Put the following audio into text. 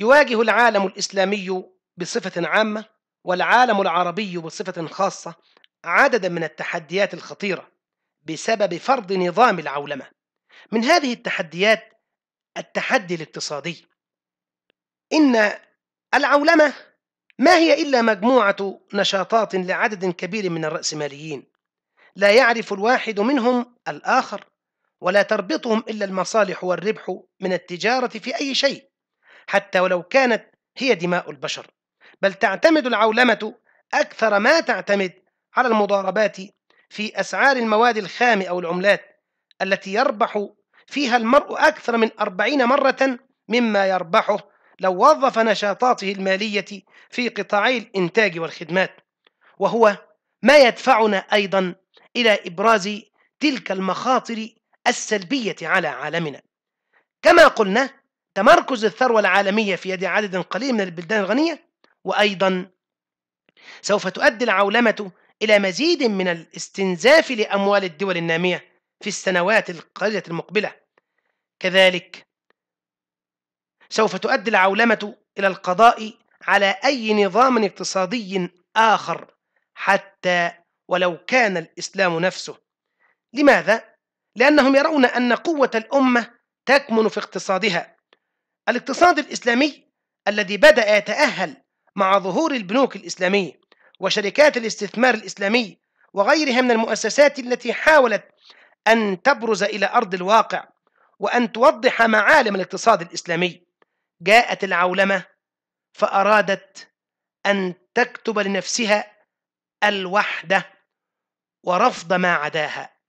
يواجه العالم الإسلامي بصفة عامة والعالم العربي بصفة خاصة عددا من التحديات الخطيرة بسبب فرض نظام العولمة من هذه التحديات التحدي الاقتصادي إن العولمة ما هي إلا مجموعة نشاطات لعدد كبير من الرأسماليين لا يعرف الواحد منهم الآخر ولا تربطهم إلا المصالح والربح من التجارة في أي شيء حتى ولو كانت هي دماء البشر بل تعتمد العولمة أكثر ما تعتمد على المضاربات في أسعار المواد الخام أو العملات التي يربح فيها المرء أكثر من أربعين مرة مما يربحه لو وظف نشاطاته المالية في قطاعي الإنتاج والخدمات وهو ما يدفعنا أيضا إلى إبراز تلك المخاطر السلبية على عالمنا كما قلنا تمركز الثروة العالمية في يد عدد قليل من البلدان الغنية وأيضا سوف تؤدي العولمة إلى مزيد من الاستنزاف لأموال الدول النامية في السنوات القليلة المقبلة كذلك سوف تؤدي العولمة إلى القضاء على أي نظام اقتصادي آخر حتى ولو كان الإسلام نفسه لماذا؟ لأنهم يرون أن قوة الأمة تكمن في اقتصادها الاقتصاد الإسلامي الذي بدأ يتأهل مع ظهور البنوك الإسلامية وشركات الاستثمار الإسلامي وغيرها من المؤسسات التي حاولت أن تبرز إلى أرض الواقع وأن توضح معالم الاقتصاد الإسلامي جاءت العولمة فأرادت أن تكتب لنفسها الوحدة ورفض ما عداها